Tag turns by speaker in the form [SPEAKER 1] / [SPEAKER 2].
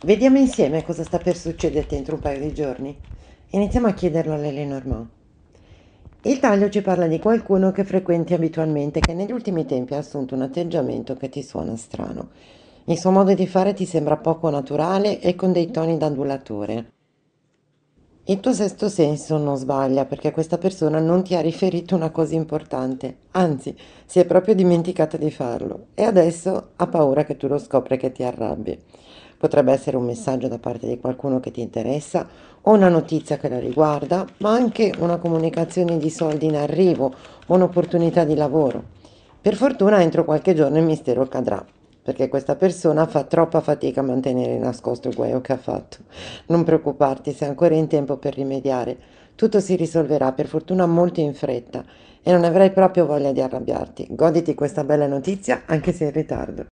[SPEAKER 1] Vediamo insieme cosa sta per succederti entro un paio di giorni. Iniziamo a chiederlo a Lele Il taglio ci parla di qualcuno che frequenti abitualmente, che negli ultimi tempi ha assunto un atteggiamento che ti suona strano. Il suo modo di fare ti sembra poco naturale e con dei toni da adulatore. Il tuo sesto senso non sbaglia perché questa persona non ti ha riferito una cosa importante, anzi si è proprio dimenticata di farlo e adesso ha paura che tu lo scopri e che ti arrabbi potrebbe essere un messaggio da parte di qualcuno che ti interessa o una notizia che la riguarda, ma anche una comunicazione di soldi in arrivo o un'opportunità di lavoro. Per fortuna entro qualche giorno il mistero cadrà, perché questa persona fa troppa fatica a mantenere nascosto il guaio che ha fatto. Non preoccuparti, sei ancora in tempo per rimediare. Tutto si risolverà, per fortuna molto in fretta, e non avrai proprio voglia di arrabbiarti. Goditi questa bella notizia, anche se in ritardo.